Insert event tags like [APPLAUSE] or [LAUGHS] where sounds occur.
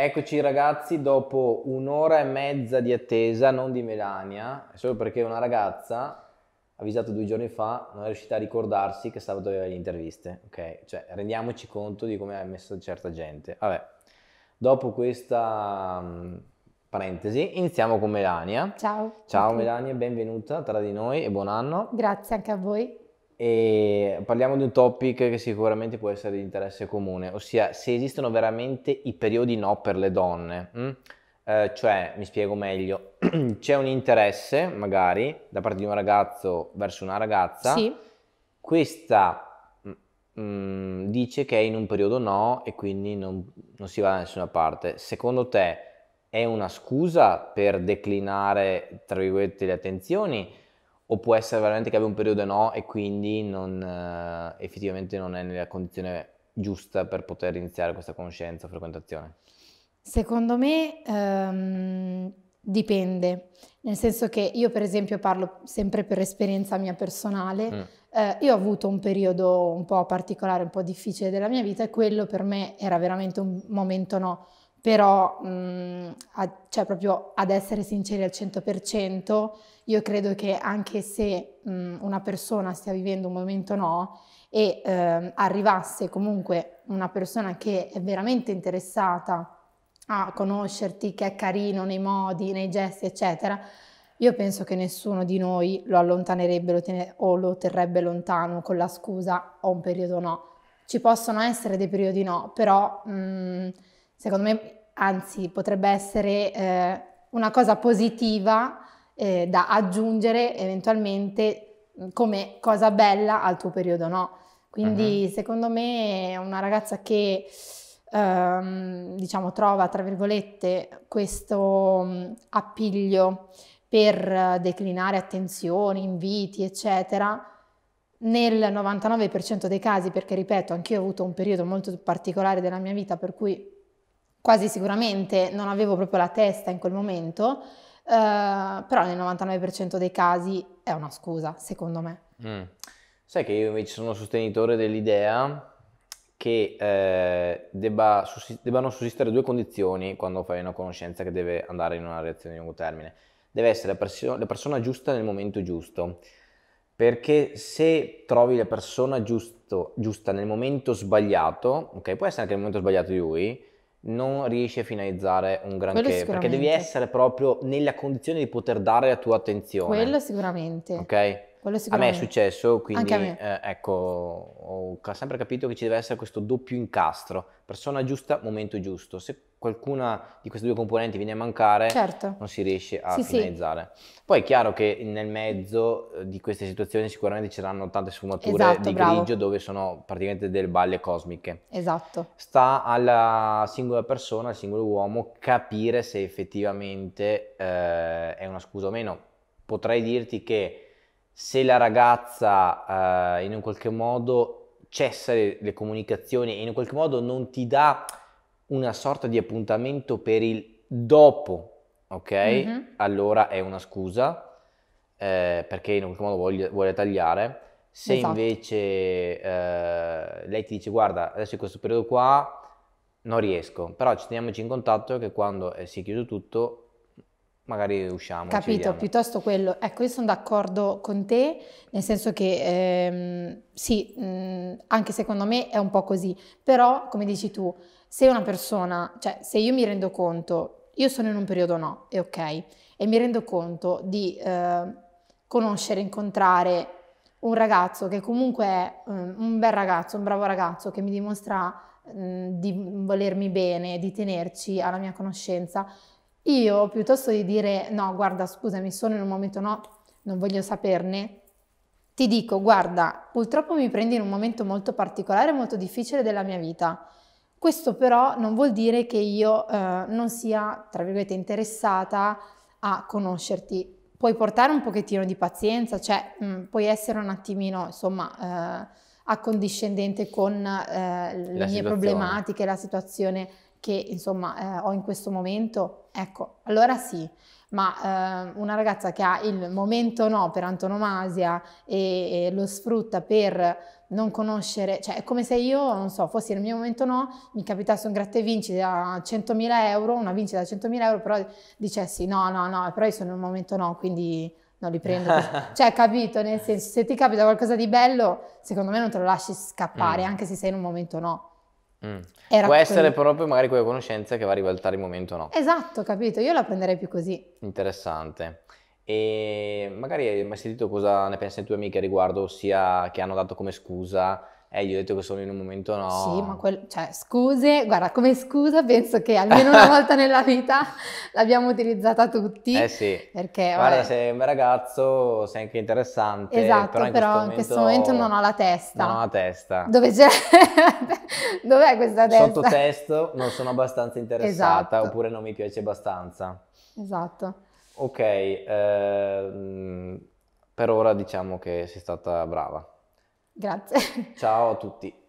Eccoci ragazzi, dopo un'ora e mezza di attesa, non di Melania, solo perché una ragazza, avvisato due giorni fa, non è riuscita a ricordarsi che sabato aveva le interviste, ok? Cioè, rendiamoci conto di come ha messo certa gente. Vabbè, dopo questa um, parentesi, iniziamo con Melania. Ciao. Ciao okay. Melania, benvenuta tra di noi e buon anno. Grazie anche a voi. E parliamo di un topic che sicuramente può essere di interesse comune, ossia se esistono veramente i periodi no per le donne. Hm? Eh, cioè, mi spiego meglio, [CLEARS THROAT] c'è un interesse magari da parte di un ragazzo verso una ragazza, sì. questa mh, mm, mm, dice che è in un periodo no e quindi non, non si va da nessuna parte. Secondo te è una scusa per declinare, tra virgolette, le attenzioni? o può essere veramente che abbia un periodo no e quindi non, eh, effettivamente non è nella condizione giusta per poter iniziare questa conoscenza, o frequentazione? Secondo me ehm, dipende, nel senso che io per esempio parlo sempre per esperienza mia personale, mm. eh, io ho avuto un periodo un po' particolare, un po' difficile della mia vita e quello per me era veramente un momento no però mh, a, cioè proprio ad essere sinceri al 100%, io credo che anche se mh, una persona stia vivendo un momento no e eh, arrivasse comunque una persona che è veramente interessata a conoscerti, che è carino nei modi, nei gesti, eccetera, io penso che nessuno di noi lo allontanerebbe lo ten- o lo terrebbe lontano con la scusa ho un periodo no. Ci possono essere dei periodi no, però... Mh, secondo me, anzi, potrebbe essere eh, una cosa positiva eh, da aggiungere eventualmente mm, come cosa bella al tuo periodo, no? Quindi uh-huh. secondo me una ragazza che ehm, diciamo trova tra virgolette questo mm, appiglio per declinare attenzioni, inviti, eccetera, nel 99% dei casi, perché ripeto, anch'io ho avuto un periodo molto particolare della mia vita per cui quasi sicuramente, non avevo proprio la testa in quel momento, eh, però nel 99% dei casi è una scusa, secondo me. Mm. Sai che io invece sono sostenitore dell'idea che eh, debba sussist- debbano sussistere due condizioni quando fai una conoscenza che deve andare in una reazione di lungo termine. Deve essere la, perso- la persona giusta nel momento giusto, perché se trovi la persona giusto, giusta nel momento sbagliato, ok, può essere anche il momento sbagliato di lui, non riesci a finalizzare un granché perché devi essere proprio nella condizione di poter dare la tua attenzione. Quello sicuramente. Ok? a me è successo, quindi eh, ecco, ho sempre capito che ci deve essere questo doppio incastro, persona giusta, momento giusto. Se qualcuna di queste due componenti viene a mancare, certo. non si riesce a sì, finalizzare. Sì. Poi è chiaro che nel mezzo eh, di queste situazioni sicuramente ci saranno tante sfumature esatto, di grigio dove sono praticamente delle balle cosmiche. Esatto. Sta alla singola persona, al singolo uomo, capire se effettivamente eh, è una scusa o meno. Potrei dirti che se la ragazza eh, in un qualche modo cessa le, le comunicazioni e in un qualche modo non ti dà una sorta di appuntamento per il dopo, ok? Mm-hmm. Allora è una scusa eh, perché in un qualche modo voglia, vuole tagliare. Se esatto. invece eh, lei ti dice guarda adesso in questo periodo qua non riesco, però ci teniamoci in contatto che quando si è chiuso tutto magari usciamo. Capito, piuttosto quello. Ecco, io sono d'accordo con te, nel senso che ehm, sì, mh, anche secondo me è un po' così, però come dici tu, se una persona, cioè se io mi rendo conto, io sono in un periodo no, è ok, e mi rendo conto di eh, conoscere, incontrare un ragazzo che comunque è um, un bel ragazzo, un bravo ragazzo, che mi dimostra um, di volermi bene, di tenerci alla mia conoscenza, io piuttosto di dire no, guarda, scusami, sono in un momento no, non voglio saperne, ti dico, guarda, purtroppo mi prendi in un momento molto particolare, molto difficile della mia vita. Questo però non vuol dire che io eh, non sia, tra virgolette, interessata a conoscerti. Puoi portare un pochettino di pazienza, cioè mh, mm, puoi essere un attimino, insomma, eh, accondiscendente con eh, le la mie situazione. problematiche, la situazione che insomma eh, ho in questo momento, ecco, allora sì, ma eh, una ragazza che ha il momento no per antonomasia e, e, lo sfrutta per non conoscere, cioè è come se io, non so, fossi nel mio momento no, mi capitasse un gratta e vinci da 100.000 euro, una vincita da 100.000 euro, però dicessi no, no, no, però io sono nel momento no, quindi non li prendo. [LAUGHS] cioè, capito, nel senso, se ti capita qualcosa di bello, secondo me non te lo lasci scappare, mm. anche se sei in un momento no. Mm. Era Può essere proprio magari quella conoscenza che va a ribaltare il momento no. Esatto, capito, io la prenderei più così. Interessante. E magari hai mai sentito cosa ne pensano le tue amiche riguardo, ossia che hanno dato come scusa eh, gli ho detto che sono in un momento no. Sì, ma quel, cioè, scuse, guarda, come scusa penso che almeno una [LAUGHS] volta nella vita l'abbiamo utilizzata tutti. Eh sì. Perché, guarda, vabbè. sei un ragazzo, sei anche interessante. Esatto, però in, però questo, in questo, momento, questo, momento, non ho la testa. Non ho la testa. Dove c'è? [LAUGHS] Dov'è questa testa? Sottotesto, non sono abbastanza interessata, esatto. oppure non mi piace abbastanza. Esatto. Ok, eh, per ora diciamo che sei stata brava. Grazie. Ciao a tutti.